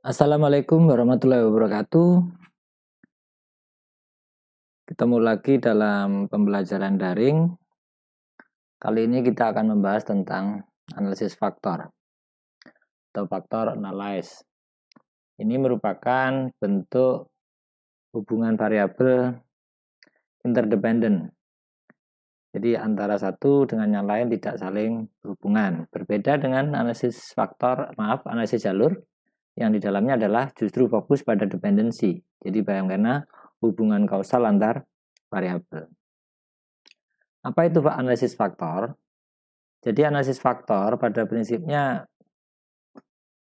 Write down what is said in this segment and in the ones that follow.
Assalamualaikum warahmatullahi wabarakatuh. Ketemu lagi dalam pembelajaran daring. Kali ini kita akan membahas tentang analisis faktor atau faktor analysis. Ini merupakan bentuk hubungan variabel interdependent. Jadi antara satu dengan yang lain tidak saling berhubungan. Berbeda dengan analisis faktor, maaf, analisis jalur yang di dalamnya adalah justru fokus pada dependensi. Jadi bayangkan hubungan kausal antar variabel. Apa itu analisis faktor? Jadi analisis faktor pada prinsipnya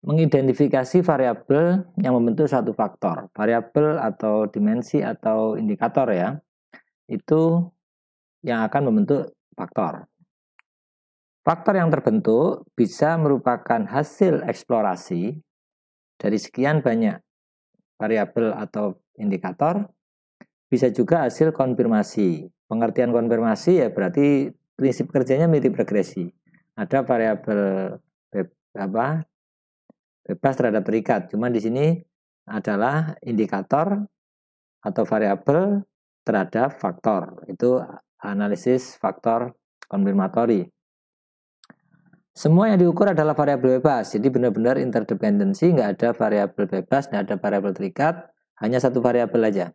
mengidentifikasi variabel yang membentuk satu faktor, variabel atau dimensi atau indikator ya. Itu yang akan membentuk faktor. Faktor yang terbentuk bisa merupakan hasil eksplorasi dari sekian banyak variabel atau indikator, bisa juga hasil konfirmasi. Pengertian konfirmasi ya berarti prinsip kerjanya mirip regresi. Ada variabel be, apa bebas terhadap terikat. Cuma di sini adalah indikator atau variabel terhadap faktor. Itu analisis faktor konfirmatori. Semua yang diukur adalah variabel bebas. Jadi benar-benar interdependensi, nggak ada variabel bebas, nggak ada variabel terikat, hanya satu variabel aja.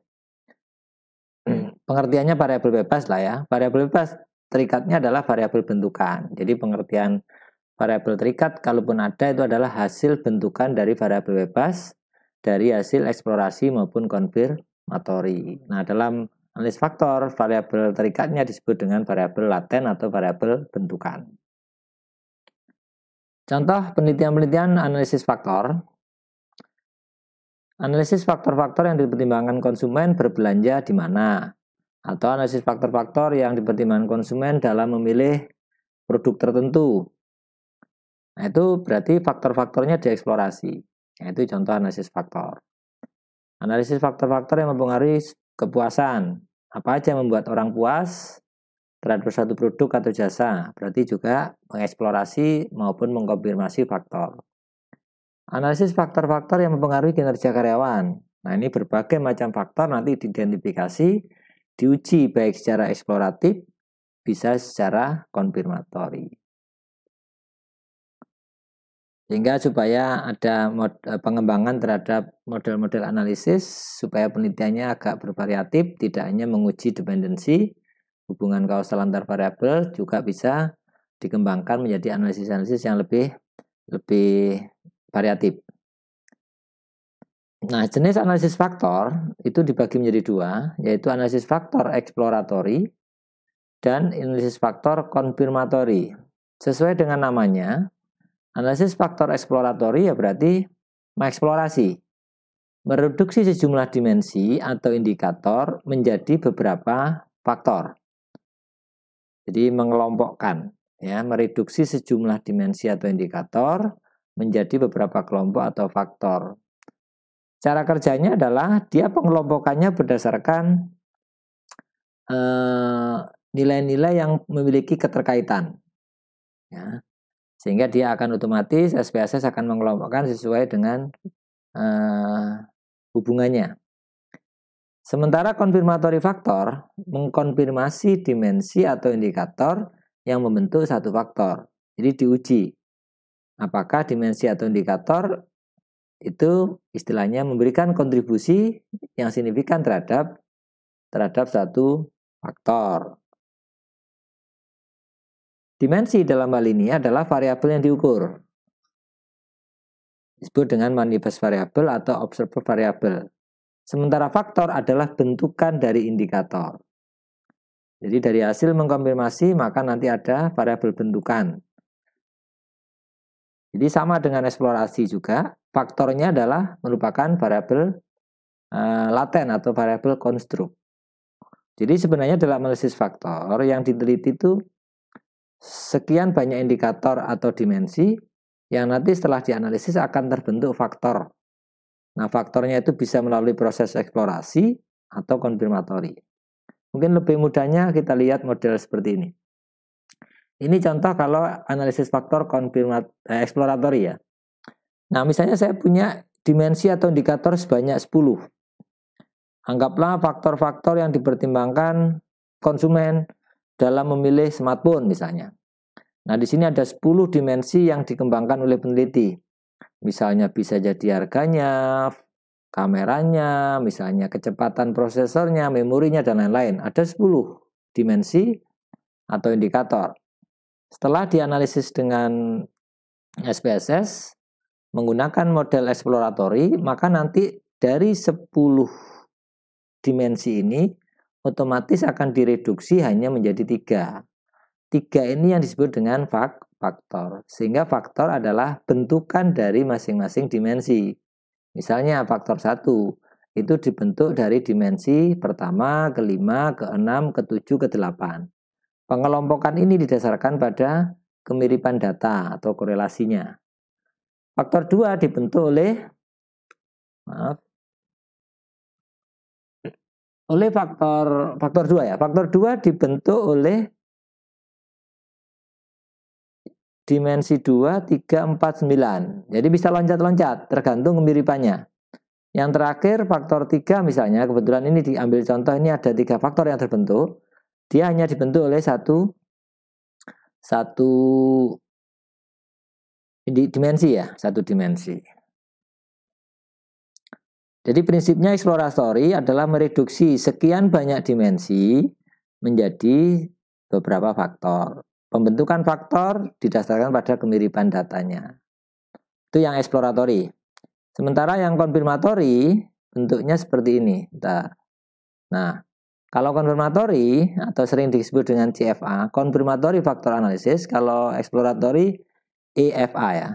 Hmm, hmm. Pengertiannya variabel bebas lah ya. Variabel bebas terikatnya adalah variabel bentukan. Jadi pengertian variabel terikat kalaupun ada itu adalah hasil bentukan dari variabel bebas dari hasil eksplorasi maupun konfirmatori. Nah, dalam analis faktor, variabel terikatnya disebut dengan variabel laten atau variabel bentukan. Contoh penelitian-penelitian analisis faktor. Analisis faktor-faktor yang dipertimbangkan konsumen berbelanja di mana? Atau analisis faktor-faktor yang dipertimbangkan konsumen dalam memilih produk tertentu. Nah, itu berarti faktor-faktornya dieksplorasi. Nah, itu contoh analisis faktor. Analisis faktor-faktor yang mempengaruhi kepuasan. Apa aja yang membuat orang puas? terhadap suatu produk atau jasa, berarti juga mengeksplorasi maupun mengkonfirmasi faktor. Analisis faktor-faktor yang mempengaruhi kinerja karyawan. Nah, ini berbagai macam faktor nanti diidentifikasi, diuji baik secara eksploratif, bisa secara konfirmatori. Sehingga supaya ada mod, eh, pengembangan terhadap model-model analisis, supaya penelitiannya agak bervariatif, tidak hanya menguji dependensi, hubungan kausal antar variabel juga bisa dikembangkan menjadi analisis-analisis yang lebih lebih variatif. Nah, jenis analisis faktor itu dibagi menjadi dua, yaitu analisis faktor exploratory dan analisis faktor konfirmatori. Sesuai dengan namanya, analisis faktor exploratory ya berarti mengeksplorasi, mereduksi sejumlah dimensi atau indikator menjadi beberapa faktor. Jadi mengelompokkan, ya, mereduksi sejumlah dimensi atau indikator menjadi beberapa kelompok atau faktor. Cara kerjanya adalah dia pengelompokannya berdasarkan eh, nilai-nilai eh, yang memiliki keterkaitan. Ya. Sehingga dia akan otomatis SPSS akan mengelompokkan sesuai dengan eh, hubungannya. Sementara konfirmatori faktor mengkonfirmasi dimensi atau indikator yang membentuk satu faktor. Jadi diuji apakah dimensi atau indikator itu istilahnya memberikan kontribusi yang signifikan terhadap terhadap satu faktor. Dimensi dalam hal ini adalah variabel yang diukur. Disebut dengan manifest variabel atau observer variabel. Sementara faktor adalah bentukan dari indikator. Jadi dari hasil mengkonfirmasi maka nanti ada variabel bentukan. Jadi sama dengan eksplorasi juga, faktornya adalah merupakan variabel uh, laten atau variabel konstruk. Jadi sebenarnya dalam analisis faktor yang diteliti itu sekian banyak indikator atau dimensi yang nanti setelah dianalisis akan terbentuk faktor Nah, faktornya itu bisa melalui proses eksplorasi atau konfirmatori. Mungkin lebih mudahnya kita lihat model seperti ini. Ini contoh kalau analisis faktor konfirmat eh, eksploratori ya. Nah, misalnya saya punya dimensi atau indikator sebanyak 10. Anggaplah faktor-faktor yang dipertimbangkan konsumen dalam memilih smartphone misalnya. Nah, di sini ada 10 dimensi yang dikembangkan oleh peneliti. Misalnya bisa jadi harganya, kameranya, misalnya kecepatan prosesornya, memorinya, dan lain-lain. Ada 10 dimensi atau indikator. Setelah dianalisis dengan SPSS menggunakan model eksploratori, maka nanti dari 10 dimensi ini otomatis akan direduksi hanya menjadi tiga. Tiga ini yang disebut dengan fak faktor. Sehingga faktor adalah bentukan dari masing-masing dimensi. Misalnya faktor satu itu dibentuk dari dimensi pertama, kelima, keenam, ketujuh, kedelapan. Pengelompokan ini didasarkan pada kemiripan data atau korelasinya. Faktor dua dibentuk oleh maaf, oleh faktor faktor dua ya. Faktor dua dibentuk oleh dimensi 2, 3, 4, 9. Jadi bisa loncat-loncat, tergantung kemiripannya. Yang terakhir, faktor 3 misalnya, kebetulan ini diambil contoh, ini ada tiga faktor yang terbentuk. Dia hanya dibentuk oleh satu, satu dimensi ya, satu dimensi. Jadi prinsipnya eksploratory adalah mereduksi sekian banyak dimensi menjadi beberapa faktor. Pembentukan faktor didasarkan pada kemiripan datanya. Itu yang eksploratori. Sementara yang konfirmatori bentuknya seperti ini. Nah, kalau konfirmatori atau sering disebut dengan CFA, konfirmatori faktor analisis, kalau eksploratori EFA ya.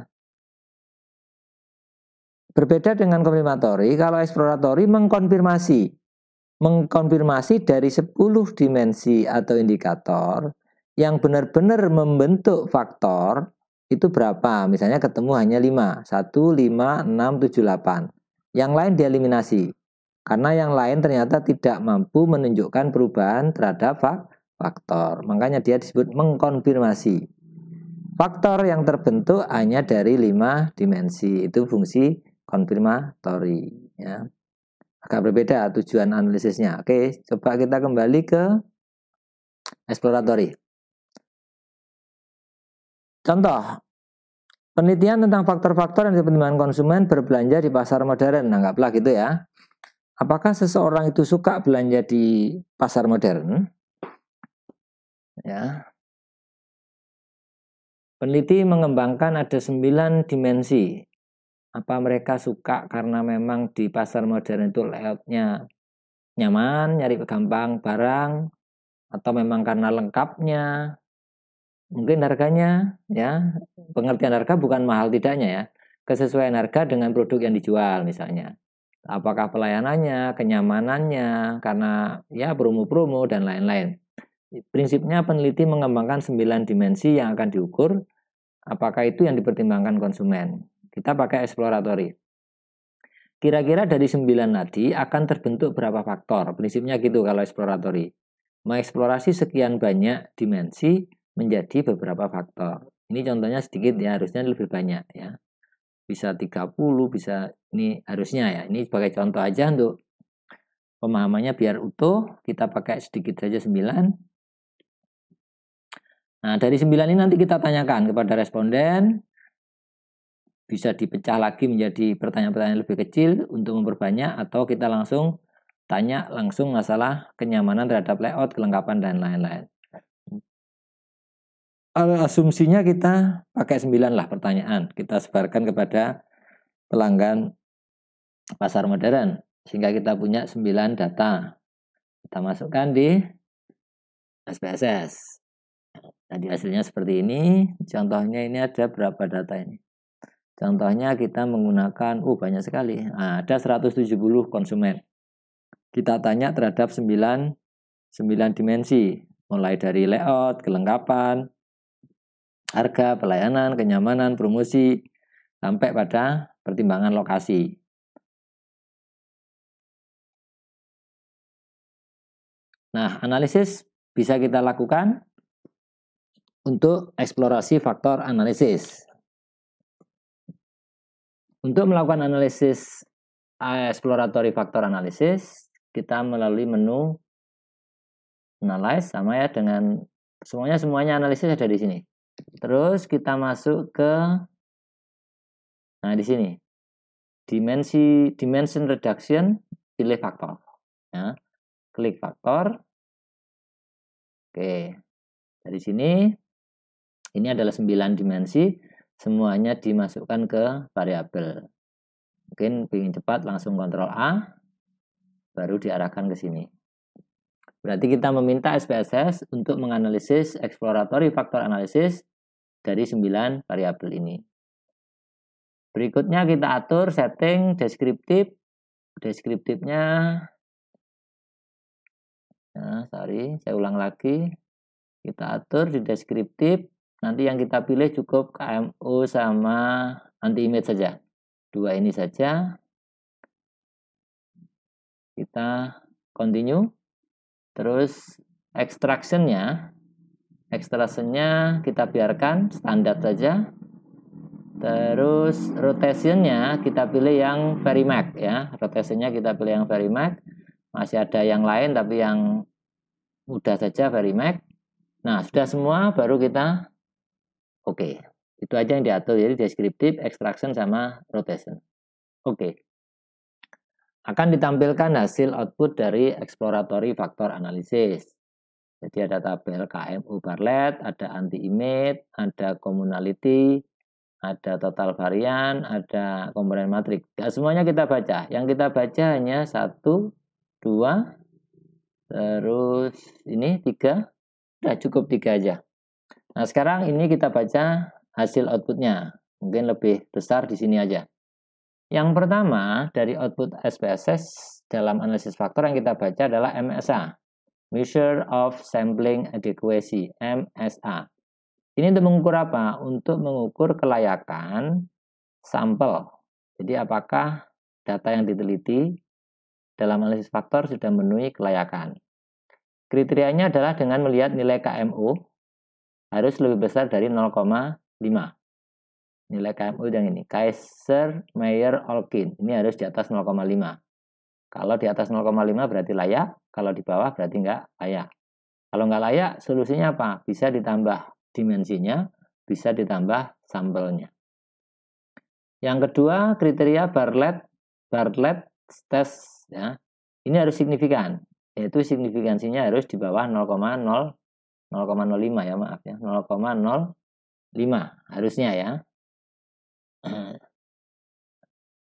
Berbeda dengan konfirmatori, kalau eksploratori mengkonfirmasi. Mengkonfirmasi dari 10 dimensi atau indikator, yang benar-benar membentuk faktor itu berapa? Misalnya ketemu hanya 5, 1, 5, 6, 7, 8. Yang lain dieliminasi. Karena yang lain ternyata tidak mampu menunjukkan perubahan terhadap faktor. Makanya dia disebut mengkonfirmasi. Faktor yang terbentuk hanya dari 5 dimensi. Itu fungsi konfirmatori. Ya. Agak berbeda tujuan analisisnya. Oke, coba kita kembali ke eksploratori. Contoh, penelitian tentang faktor-faktor yang dipertimbangkan konsumen berbelanja di pasar modern, nah anggaplah gitu ya. Apakah seseorang itu suka belanja di pasar modern? Ya. Peneliti mengembangkan ada 9 dimensi. Apa mereka suka karena memang di pasar modern itu layoutnya nyaman, nyari gampang barang, atau memang karena lengkapnya, mungkin harganya ya pengertian harga bukan mahal tidaknya ya kesesuaian harga dengan produk yang dijual misalnya apakah pelayanannya kenyamanannya karena ya promo-promo dan lain-lain prinsipnya peneliti mengembangkan 9 dimensi yang akan diukur apakah itu yang dipertimbangkan konsumen kita pakai exploratory kira-kira dari 9 tadi akan terbentuk berapa faktor prinsipnya gitu kalau exploratory mengeksplorasi sekian banyak dimensi menjadi beberapa faktor. Ini contohnya sedikit hmm. ya, harusnya lebih banyak ya. Bisa 30, bisa ini harusnya ya. Ini sebagai contoh aja untuk pemahamannya biar utuh, kita pakai sedikit saja 9. Nah, dari 9 ini nanti kita tanyakan kepada responden. Bisa dipecah lagi menjadi pertanyaan-pertanyaan lebih kecil untuk memperbanyak atau kita langsung tanya langsung masalah kenyamanan terhadap layout, kelengkapan, dan lain-lain asumsinya kita pakai 9 lah pertanyaan. Kita sebarkan kepada pelanggan pasar modern. Sehingga kita punya 9 data. Kita masukkan di SPSS. Tadi hasilnya seperti ini. Contohnya ini ada berapa data ini. Contohnya kita menggunakan, oh banyak sekali, nah, ada 170 konsumen. Kita tanya terhadap 9, 9 dimensi, mulai dari layout, kelengkapan, harga, pelayanan, kenyamanan, promosi, sampai pada pertimbangan lokasi. Nah, analisis bisa kita lakukan untuk eksplorasi faktor analisis. Untuk melakukan analisis exploratory eh, faktor analisis, kita melalui menu analyze sama ya dengan semuanya semuanya analisis ada di sini. Terus kita masuk ke nah di sini. Dimensi dimension reduction pilih faktor. Ya. Klik faktor. Oke. Dari sini ini adalah 9 dimensi, semuanya dimasukkan ke variabel. Mungkin ingin cepat langsung kontrol A baru diarahkan ke sini. Berarti kita meminta SPSS untuk menganalisis exploratory factor analysis dari 9 variabel ini. Berikutnya kita atur setting deskriptif. Deskriptifnya, nah, sorry, saya ulang lagi. Kita atur di deskriptif. Nanti yang kita pilih cukup KMO sama anti-image saja. Dua ini saja. Kita continue. Terus extractionnya, extractionnya kita biarkan standar saja. Terus rotationnya kita pilih yang very max ya, rotationnya kita pilih yang very max. Masih ada yang lain tapi yang mudah saja very max. Nah sudah semua baru kita oke. Okay. Itu aja yang diatur jadi deskriptif, extraction sama rotation. Oke. Okay. Akan ditampilkan hasil output dari exploratory factor analysis. Jadi ada tabel KMU Barlet, ada anti-image, ada communality, ada total varian, ada komponen matrik. Ya, semuanya kita baca. Yang kita baca hanya satu, dua, terus ini 3. Sudah cukup 3 aja. Nah sekarang ini kita baca hasil outputnya. Mungkin lebih besar di sini aja. Yang pertama dari output SPSS dalam analisis faktor yang kita baca adalah MSA, Measure of Sampling Adequacy, MSA. Ini untuk mengukur apa? Untuk mengukur kelayakan sampel. Jadi apakah data yang diteliti dalam analisis faktor sudah memenuhi kelayakan. Kriterianya adalah dengan melihat nilai KMU harus lebih besar dari 0,5 nilai KMU yang ini Kaiser Mayer Olkin ini harus di atas 0,5 kalau di atas 0,5 berarti layak kalau di bawah berarti nggak layak kalau nggak layak solusinya apa bisa ditambah dimensinya bisa ditambah sampelnya yang kedua kriteria Bartlett Bartlett test ya ini harus signifikan yaitu signifikansinya harus di bawah 0,0 0,05 ya maaf ya 0,05 harusnya ya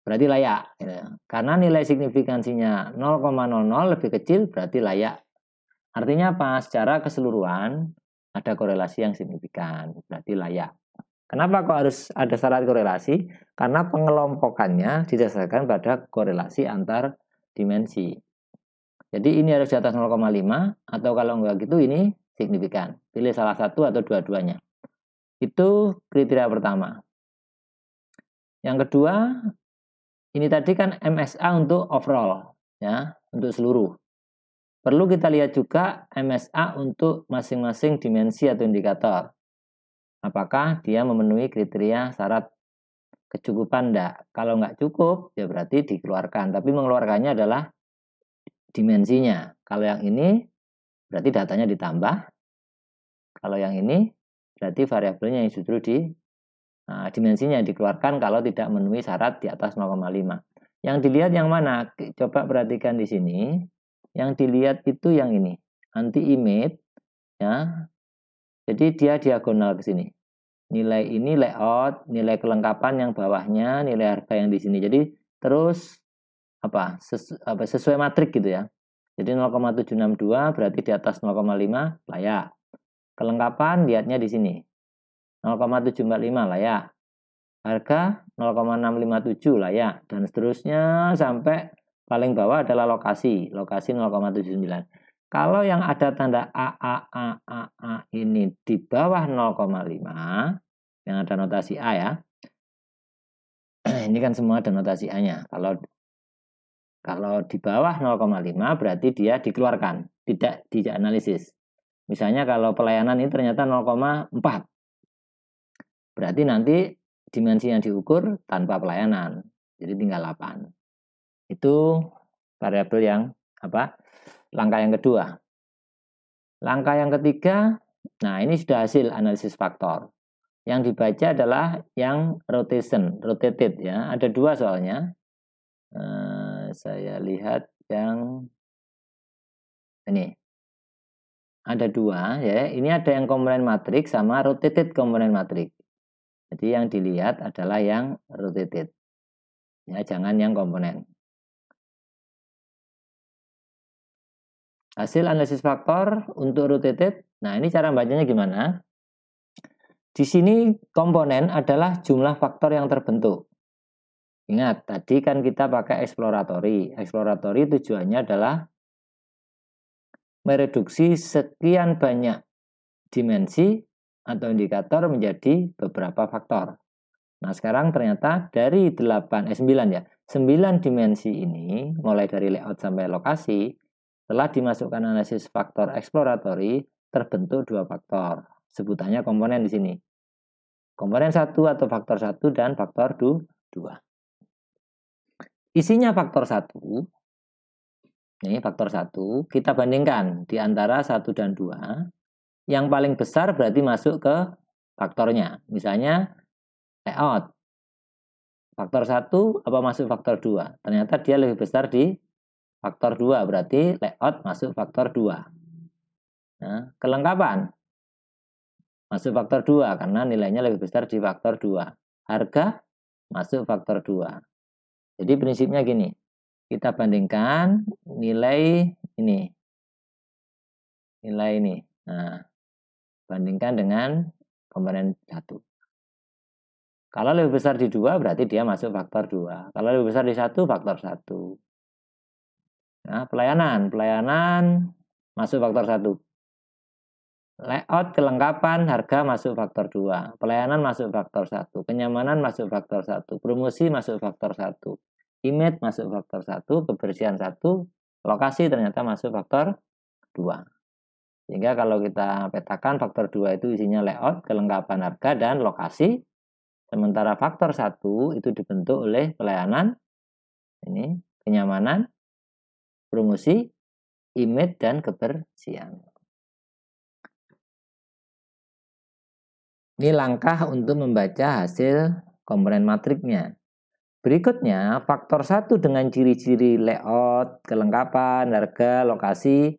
berarti layak. Gitu. Karena nilai signifikansinya 0,00 lebih kecil berarti layak. Artinya apa? Secara keseluruhan ada korelasi yang signifikan, berarti layak. Kenapa kok harus ada syarat korelasi? Karena pengelompokannya didasarkan pada korelasi antar dimensi. Jadi ini harus di atas 0,5 atau kalau enggak gitu ini signifikan. Pilih salah satu atau dua-duanya. Itu kriteria pertama. Yang kedua, ini tadi kan MSA untuk overall ya, untuk seluruh. Perlu kita lihat juga MSA untuk masing-masing dimensi atau indikator. Apakah dia memenuhi kriteria syarat kecukupan enggak? Kalau nggak cukup, ya berarti dikeluarkan. Tapi mengeluarkannya adalah dimensinya. Kalau yang ini, berarti datanya ditambah. Kalau yang ini, berarti variabelnya yang justru di Nah, dimensinya dikeluarkan kalau tidak memenuhi syarat di atas 0,5. Yang dilihat yang mana? Coba perhatikan di sini. Yang dilihat itu yang ini, anti image ya. Jadi dia diagonal ke sini. Nilai ini layout, nilai kelengkapan yang bawahnya, nilai harga yang di sini. Jadi terus apa? Sesu, apa sesuai matrik gitu ya. Jadi 0,762 berarti di atas 0,5 layak. Kelengkapan lihatnya di sini. 0,745 lah ya. Harga 0,657 lah ya. Dan seterusnya sampai paling bawah adalah lokasi. Lokasi 0,79. Kalau yang ada tanda AAAAA ini di bawah 0,5, yang ada notasi A ya, ini kan semua ada notasi A-nya. Kalau kalau di bawah 0,5 berarti dia dikeluarkan, tidak dianalisis. Misalnya kalau pelayanan ini ternyata 0,4, Berarti nanti dimensi yang diukur tanpa pelayanan. Jadi tinggal 8. Itu variabel yang apa? Langkah yang kedua. Langkah yang ketiga, nah ini sudah hasil analisis faktor. Yang dibaca adalah yang rotation, rotated ya. Ada dua soalnya. Eh, saya lihat yang ini. Ada dua ya. Ini ada yang komponen matrik sama rotated komponen matrik. Jadi yang dilihat adalah yang rotated. Ya, jangan yang komponen. Hasil analisis faktor untuk rotated. Nah, ini cara bacanya gimana? Di sini komponen adalah jumlah faktor yang terbentuk. Ingat, tadi kan kita pakai exploratory, exploratory tujuannya adalah mereduksi sekian banyak dimensi atau indikator menjadi beberapa faktor. Nah, sekarang ternyata dari 8 eh 9 ya. 9 dimensi ini mulai dari layout sampai lokasi telah dimasukkan analisis faktor eksploratori terbentuk dua faktor. Sebutannya komponen di sini. Komponen satu atau faktor satu dan faktor dua. Isinya faktor satu, ini faktor satu kita bandingkan di antara satu dan dua yang paling besar berarti masuk ke faktornya. Misalnya layout. Faktor satu apa masuk faktor 2? Ternyata dia lebih besar di faktor 2, berarti layout masuk faktor 2. Nah, kelengkapan masuk faktor 2 karena nilainya lebih besar di faktor 2. Harga masuk faktor 2. Jadi prinsipnya gini, kita bandingkan nilai ini. Nilai ini. Nah, bandingkan dengan komponen satu. Kalau lebih besar di dua berarti dia masuk faktor dua. Kalau lebih besar di satu faktor satu. Nah, pelayanan, pelayanan masuk faktor satu. Layout kelengkapan harga masuk faktor dua. pelayanan masuk faktor satu. kenyamanan masuk faktor satu. promosi masuk faktor satu. image masuk faktor satu. kebersihan satu. lokasi ternyata masuk faktor dua. Sehingga kalau kita petakan faktor 2 itu isinya layout, kelengkapan harga, dan lokasi. Sementara faktor satu itu dibentuk oleh pelayanan, ini kenyamanan, promosi, image, dan kebersihan. Ini langkah untuk membaca hasil komponen matriknya. Berikutnya, faktor satu dengan ciri-ciri layout, kelengkapan, harga, lokasi,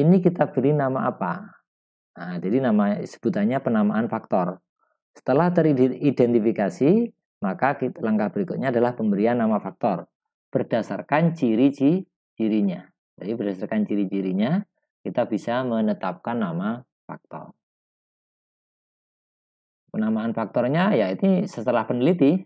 ini kita beri nama apa? Nah, jadi nama sebutannya penamaan faktor. Setelah teridentifikasi, maka kita, langkah berikutnya adalah pemberian nama faktor berdasarkan ciri-cirinya. Jadi berdasarkan ciri-cirinya, kita bisa menetapkan nama faktor. Penamaan faktornya ya ini setelah peneliti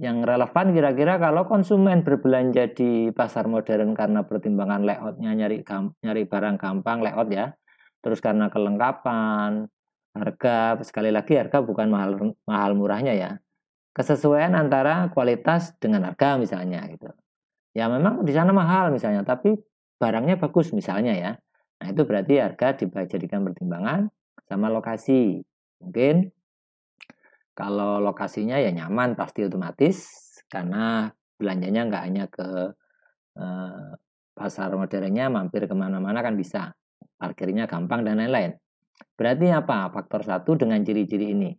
yang relevan kira-kira kalau konsumen berbelanja di pasar modern karena pertimbangan layoutnya nyari nyari barang gampang layout ya terus karena kelengkapan harga sekali lagi harga bukan mahal mahal murahnya ya kesesuaian antara kualitas dengan harga misalnya gitu ya memang di sana mahal misalnya tapi barangnya bagus misalnya ya nah itu berarti harga dijadikan pertimbangan sama lokasi mungkin kalau lokasinya ya nyaman pasti otomatis karena belanjanya nggak hanya ke eh, pasar modernnya, mampir kemana-mana kan bisa. Parkirnya gampang dan lain-lain. Berarti apa? Faktor satu dengan ciri-ciri ini.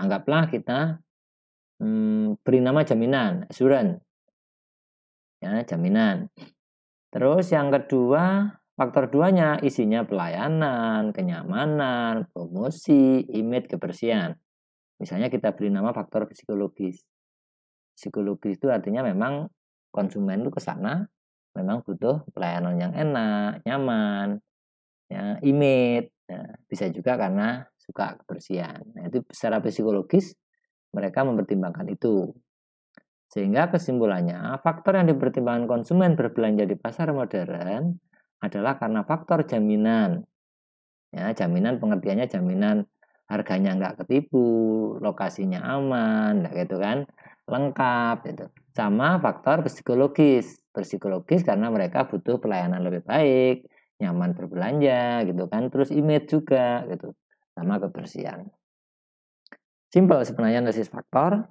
Anggaplah kita hmm, beri nama jaminan, asuran. Ya, jaminan. Terus yang kedua, faktor duanya isinya pelayanan, kenyamanan, promosi, image, kebersihan. Misalnya kita beri nama faktor psikologis. Psikologis itu artinya memang konsumen itu ke sana memang butuh pelayanan yang enak, nyaman, ya, imit. Ya, nah, bisa juga karena suka kebersihan. Nah, itu secara psikologis mereka mempertimbangkan itu. Sehingga kesimpulannya, faktor yang dipertimbangkan konsumen berbelanja di pasar modern adalah karena faktor jaminan. Ya, jaminan pengertiannya jaminan harganya nggak ketipu, lokasinya aman, nah gitu kan, lengkap gitu. Sama faktor psikologis, psikologis karena mereka butuh pelayanan lebih baik, nyaman berbelanja gitu kan, terus image juga gitu, sama kebersihan. Simpel sebenarnya analisis faktor.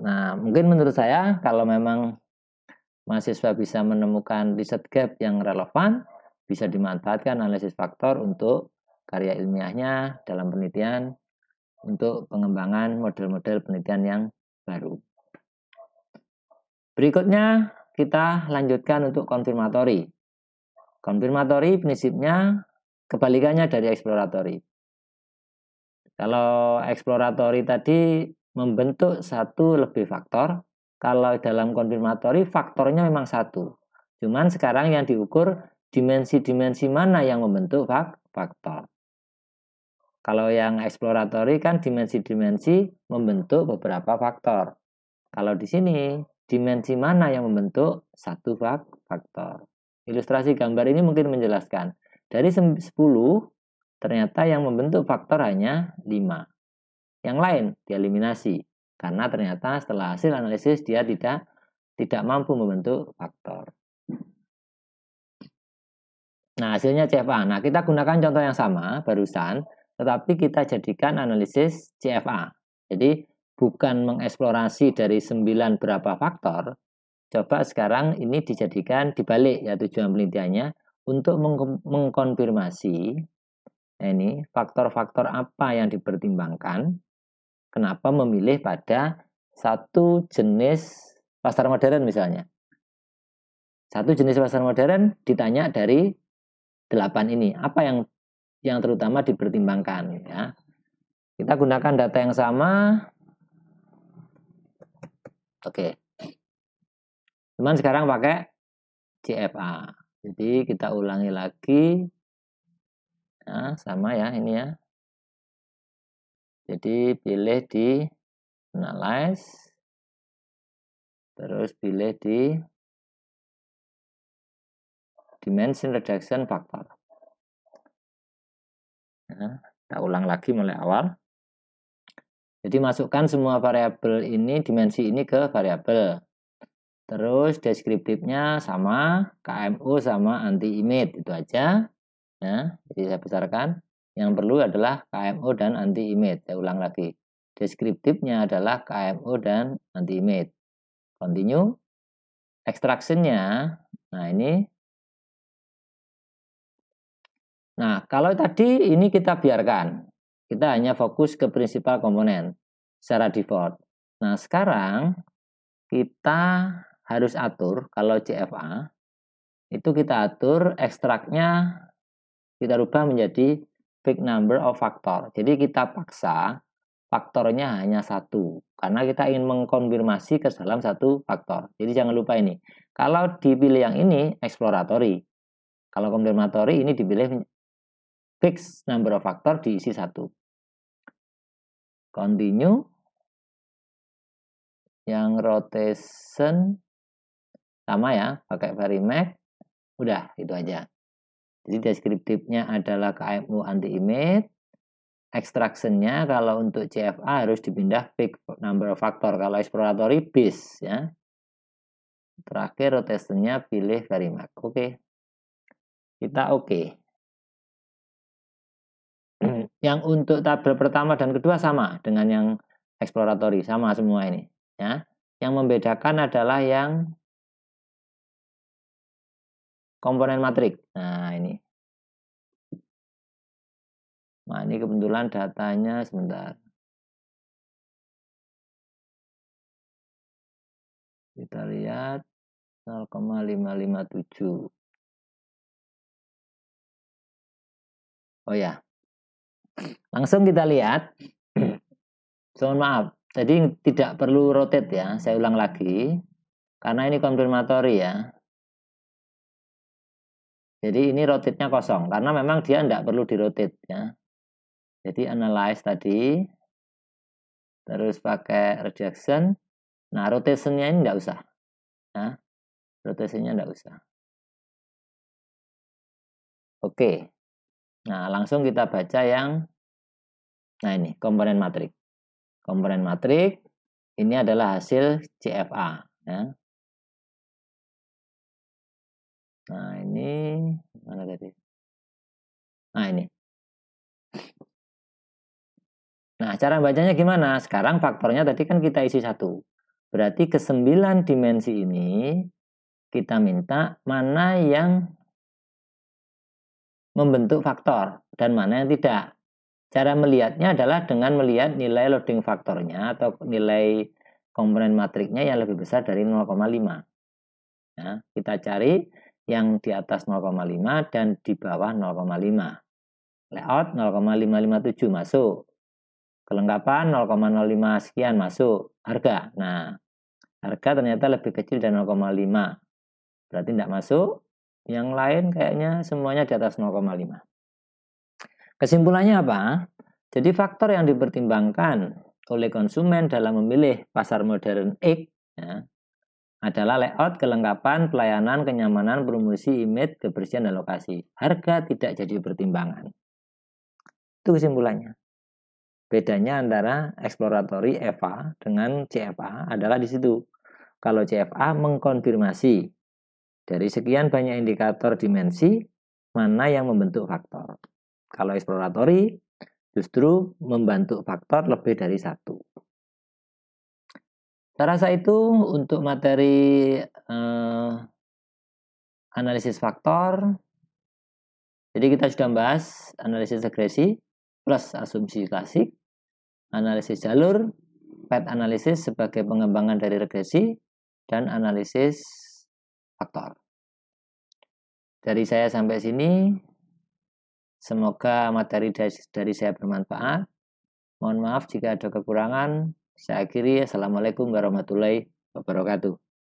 Nah mungkin menurut saya kalau memang mahasiswa bisa menemukan riset gap yang relevan, bisa dimanfaatkan analisis faktor untuk karya ilmiahnya dalam penelitian untuk pengembangan model-model penelitian yang baru. Berikutnya kita lanjutkan untuk konfirmatori. Konfirmatori prinsipnya kebalikannya dari eksploratori. Kalau eksploratori tadi membentuk satu lebih faktor, kalau dalam konfirmatori faktornya memang satu. Cuman sekarang yang diukur dimensi-dimensi mana yang membentuk faktor. Kalau yang eksploratori kan dimensi-dimensi membentuk beberapa faktor. Kalau di sini, dimensi mana yang membentuk satu faktor. Ilustrasi gambar ini mungkin menjelaskan. Dari 10, ternyata yang membentuk faktor hanya 5. Yang lain dieliminasi. Karena ternyata setelah hasil analisis dia tidak tidak mampu membentuk faktor. Nah, hasilnya CFA. Nah, kita gunakan contoh yang sama barusan tetapi kita jadikan analisis CFA. Jadi bukan mengeksplorasi dari 9 berapa faktor, coba sekarang ini dijadikan dibalik ya tujuan penelitiannya untuk meng mengkonfirmasi ya ini faktor-faktor apa yang dipertimbangkan, kenapa memilih pada satu jenis pasar modern misalnya. Satu jenis pasar modern ditanya dari delapan ini, apa yang yang terutama dipertimbangkan ya. Kita gunakan data yang sama. Oke. Cuman sekarang pakai CFA. Jadi kita ulangi lagi. Nah, sama ya ini ya. Jadi pilih di analyze. Terus pilih di dimension reduction factor. Nah, kita ulang lagi mulai awal. Jadi masukkan semua variabel ini, dimensi ini ke variabel. Terus deskriptifnya sama, KMU sama anti image itu aja. Nah, jadi saya besarkan. Yang perlu adalah KMU dan anti image. Saya ulang lagi. Deskriptifnya adalah KMU dan anti image. Continue. Extractionnya, nah ini Nah, kalau tadi ini kita biarkan. Kita hanya fokus ke prinsipal komponen secara default. Nah, sekarang kita harus atur kalau CFA itu kita atur ekstraknya kita rubah menjadi big number of factor. Jadi kita paksa faktornya hanya satu karena kita ingin mengkonfirmasi ke dalam satu faktor. Jadi jangan lupa ini. Kalau dipilih yang ini exploratory. Kalau konfirmatory ini dipilih Fix number of factor diisi satu. Continue. Yang rotation sama ya, pakai max. Udah, itu aja. Jadi deskriptifnya adalah KMU anti image. Extraction-nya kalau untuk CFA harus dipindah fix number of factor. Kalau exploratory base ya. Terakhir rotation-nya pilih max. Oke. Okay. Kita oke. Okay yang untuk tabel pertama dan kedua sama dengan yang exploratory sama semua ini. Ya. Yang membedakan adalah yang komponen matriks Nah, ini. Nah, ini kebetulan datanya sebentar. Kita lihat 0,557. Oh ya, Langsung kita lihat. Mohon maaf. Jadi tidak perlu rotate ya. Saya ulang lagi. Karena ini konfirmatori ya. Jadi ini rotate-nya kosong. Karena memang dia tidak perlu di rotate ya. Jadi analyze tadi. Terus pakai rejection. Nah rotation-nya ini tidak usah. Ya. Rotation-nya tidak usah. Oke. Okay. Nah, langsung kita baca yang nah ini, komponen matrik. Komponen matrik ini adalah hasil CFA, ya. Nah, ini mana tadi? Nah, ini. Nah, cara bacanya gimana? Sekarang faktornya tadi kan kita isi satu. Berarti ke sembilan dimensi ini kita minta mana yang membentuk faktor dan mana yang tidak. Cara melihatnya adalah dengan melihat nilai loading faktornya atau nilai komponen matriknya yang lebih besar dari 0,5. Nah, ya, kita cari yang di atas 0,5 dan di bawah 0,5. Layout 0,557 masuk. Kelengkapan 0,05 sekian masuk. Harga. Nah, harga ternyata lebih kecil dari 0,5. Berarti tidak masuk yang lain kayaknya semuanya di atas 0,5. Kesimpulannya apa? Jadi faktor yang dipertimbangkan oleh konsumen dalam memilih pasar modern X ya, adalah layout, kelengkapan, pelayanan, kenyamanan, promosi, image, kebersihan, dan lokasi. Harga tidak jadi pertimbangan. Itu kesimpulannya. Bedanya antara exploratory EVA dengan CFA adalah di situ. Kalau CFA mengkonfirmasi dari sekian banyak indikator dimensi, mana yang membentuk faktor? Kalau eksploratori, justru membantu faktor lebih dari satu. Saya rasa itu untuk materi eh, analisis faktor. Jadi kita sudah membahas analisis regresi plus asumsi klasik, analisis jalur, path analisis sebagai pengembangan dari regresi, dan analisis faktor. Dari saya sampai sini, semoga materi dari saya bermanfaat. Mohon maaf jika ada kekurangan. Saya akhiri. Assalamualaikum warahmatullahi wabarakatuh.